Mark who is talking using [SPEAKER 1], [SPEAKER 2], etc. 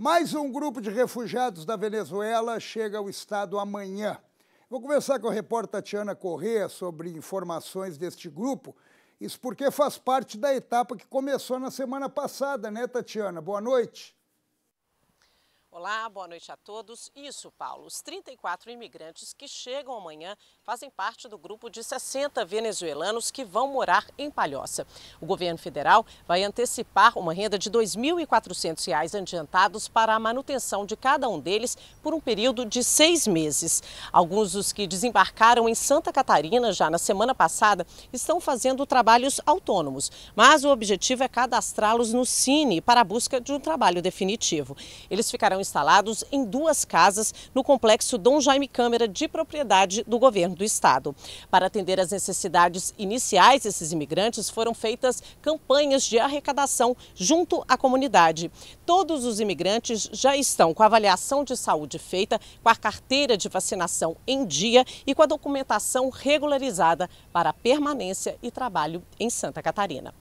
[SPEAKER 1] Mais um grupo de refugiados da Venezuela chega ao estado amanhã. Vou conversar com a repórter Tatiana Correa sobre informações deste grupo. Isso porque faz parte da etapa que começou na semana passada, né, Tatiana? Boa noite.
[SPEAKER 2] Olá, boa noite a todos. Isso, Paulo. Os 34 imigrantes que chegam amanhã fazem parte do grupo de 60 venezuelanos que vão morar em Palhoça. O governo federal vai antecipar uma renda de R$ 2.400 adiantados para a manutenção de cada um deles por um período de seis meses. Alguns dos que desembarcaram em Santa Catarina já na semana passada estão fazendo trabalhos autônomos, mas o objetivo é cadastrá-los no Cine para a busca de um trabalho definitivo. Eles ficarão instalados em duas casas no complexo Dom Jaime Câmara de propriedade do governo do estado. Para atender às necessidades iniciais desses imigrantes, foram feitas campanhas de arrecadação junto à comunidade. Todos os imigrantes já estão com a avaliação de saúde feita, com a carteira de vacinação em dia e com a documentação regularizada para permanência e trabalho em Santa Catarina.